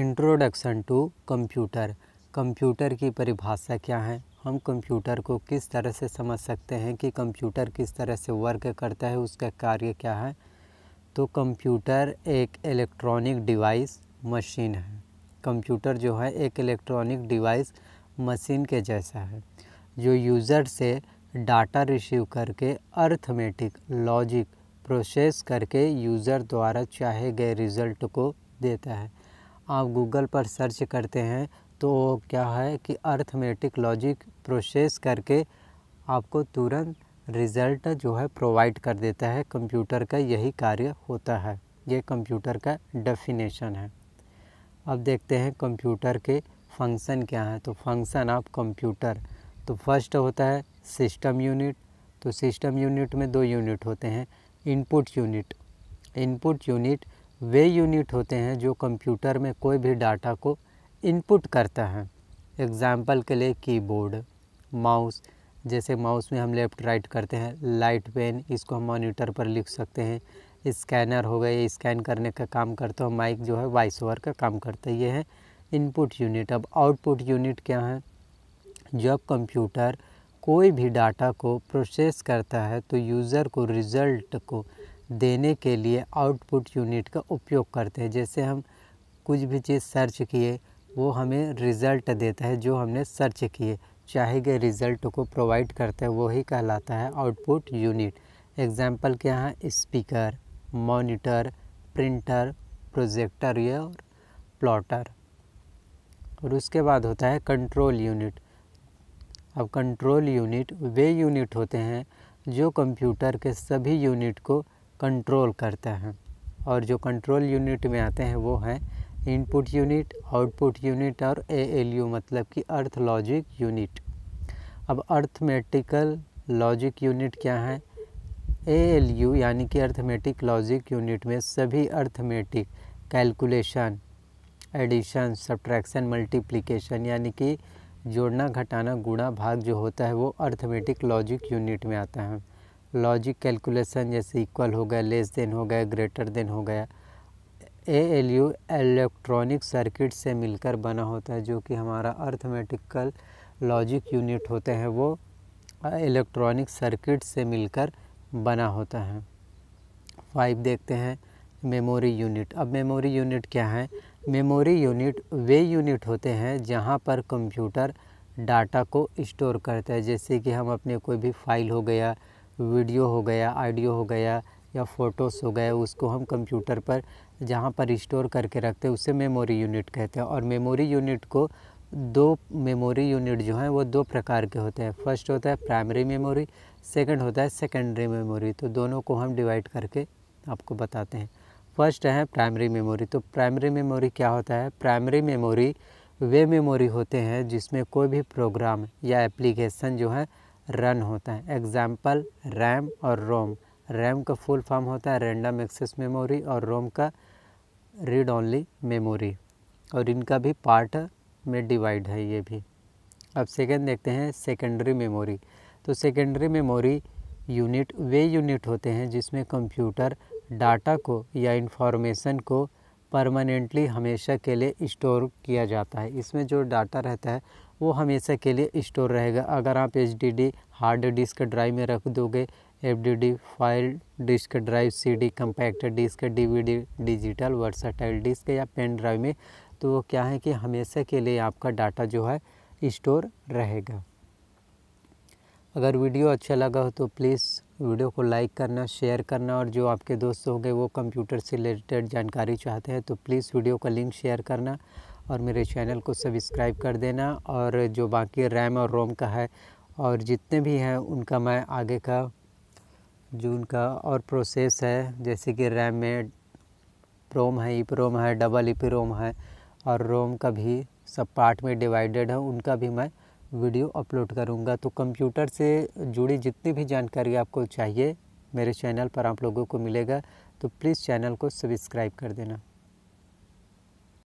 introduction to computer computer की परिभाषा क्या है हम कंप्यूटर को किस तरह से समझ सकते हैं कि कंप्यूटर किस तरह से वर्क करता है उसका कार्य क्या है तो कंप्यूटर एक इलेक्ट्रॉनिक डिवाइस मशीन है कंप्यूटर जो है एक इलेक्ट्रॉनिक डिवाइस मशीन के जैसा है जो यूज़र से डाटा रिसीव करके अर्थमेटिक लॉजिक प्रोसेस करके यूज़र द्वारा चाहे गए रिज़ल्ट को देता है आप गूगल पर सर्च करते हैं तो क्या है कि अर्थमेटिक लॉजिक प्रोसेस करके आपको तुरंत रिज़ल्ट जो है प्रोवाइड कर देता है कंप्यूटर का यही कार्य होता है ये कंप्यूटर का डेफिनेशन है अब देखते हैं कंप्यूटर के फंक्शन क्या हैं तो फंक्शन ऑफ कंप्यूटर तो फर्स्ट होता है सिस्टम यूनिट तो सिस्टम यूनिट में दो यूनिट होते हैं इनपुट यूनिट इनपुट यूनिट वे यूनिट होते हैं जो कंप्यूटर में कोई भी डाटा को इनपुट करता है एग्ज़ाम्पल के लिए कीबोर्ड माउस जैसे माउस में हम लेफ़्ट राइट करते हैं लाइट पेन इसको हम मॉनिटर पर लिख सकते हैं स्कैनर हो गए स्कैन करने का काम करते हो माइक जो है वॉइस ओवर का काम करता है ये है इनपुट यूनिट अब आउटपुट यूनिट क्या है जब कंप्यूटर कोई भी डाटा को प्रोसेस करता है तो यूज़र को रिज़ल्ट को देने के लिए आउटपुट यूनिट का उपयोग करते हैं जैसे हम कुछ भी चीज़ सर्च किए वो हमें रिज़ल्ट देता है जो हमने सर्च किए चाहे गए रिज़ल्ट को प्रोवाइड करते हैं वही कहलाता है आउटपुट यूनिट एग्जाम्पल के यहाँ स्पीकर मॉनिटर प्रिंटर प्रोजेक्टर या प्लॉटर और उसके बाद होता है कंट्रोल यूनिट अब कंट्रोल यूनिट वे यूनिट होते हैं जो कंप्यूटर के सभी यूनिट को कंट्रोल करता है और जो कंट्रोल यूनिट में आते हैं वो हैं इनपुट यूनिट आउटपुट यूनिट और एएलयू मतलब कि अर्थ लॉजिक यूनिट अब अर्थमेटिकल लॉजिक यूनिट क्या है एएलयू यानी कि अर्थमेटिक लॉजिक यूनिट में सभी arithmetic calculation addition subtraction multiplication यानी कि जोड़ना घटाना गुणा भाग जो होता है वो अर्थमेटिक लॉजिक यूनिट में आता है लॉजिक कैलकुलेशन जैसे इक्वल हो गया लेस देन हो गया ग्रेटर देन हो गया A L U electronic circuit से मिलकर बना होता है जो कि हमारा अर्थमेटिकल लॉजिक यूनिट होते हैं वो इलेक्ट्रॉनिक सर्किट से मिलकर बना होता है फाइव देखते हैं मेमोरी यूनिट अब मेमोरी यूनिट क्या है मेमोरी यूनिट वे यूनिट होते हैं जहाँ पर कंप्यूटर डाटा को स्टोर करता है जैसे कि हम अपने कोई भी फाइल हो गया वीडियो हो गया ऑडियो हो गया या फ़ोटोस हो गए उसको हम कंप्यूटर पर जहाँ पर स्टोर करके रखते हैं उसे मेमोरी यूनिट कहते हैं और मेमोरी यूनिट को दो मेमोरी यूनिट जो हैं वो दो प्रकार के होते हैं फर्स्ट होता है प्राइमरी मेमोरी सेकंड होता है सेकेंडरी मेमोरी तो दोनों को हम डिवाइड करके आपको बताते हैं फर्स्ट है प्राइमरी मेमोरी तो प्राइमरी मेमोरी क्या होता है प्राइमरी मेमोरी वे मेमोरी होते हैं जिसमें कोई भी प्रोग्राम या एप्लीकेशन जो है रन होता है एग्जाम्पल रैम और रोम रैम का फुल फॉर्म होता है रैंडम एक्सेस मेमोरी और रोम का रीड ओनली मेमोरी और इनका भी पार्ट में डिवाइड है ये भी अब सेकेंड देखते हैं सेकेंडरी मेमोरी तो सेकेंडरी मेमोरी यूनिट वे यूनिट होते हैं जिसमें कंप्यूटर डाटा को या इंफॉर्मेशन को परमानेंटली हमेशा के लिए स्टोर किया जाता है इसमें जो डाटा रहता है वो हमेशा के लिए स्टोर रहेगा अगर आप एच हार्ड डिस्क ड्राइव में रख दोगे F file disk drive CD compact disc DVD digital versatile disc या पेन ड्राइव में तो वो क्या है कि हमेशा के लिए आपका डाटा जो है स्टोर रहेगा अगर वीडियो अच्छा लगा हो तो प्लीज़ वीडियो को लाइक करना शेयर करना और जो आपके दोस्त होंगे वो कंप्यूटर से रिलेटेड जानकारी चाहते हैं तो प्लीज़ वीडियो का लिंक शेयर करना और मेरे चैनल को सब्सक्राइब कर देना और जो बाकी रैम और रोम का है और जितने भी हैं उनका मैं आगे का जो उनका और प्रोसेस है जैसे कि रैम में प्रोम है ई प्रोम है डबल ई प्रोम है और रोम का भी सब पार्ट में डिवाइडेड है उनका भी मैं वीडियो अपलोड करूँगा तो कंप्यूटर से जुड़ी जितनी भी जानकारी आपको चाहिए मेरे चैनल पर आप लोगों को मिलेगा तो प्लीज़ चैनल को सब्सक्राइब कर देना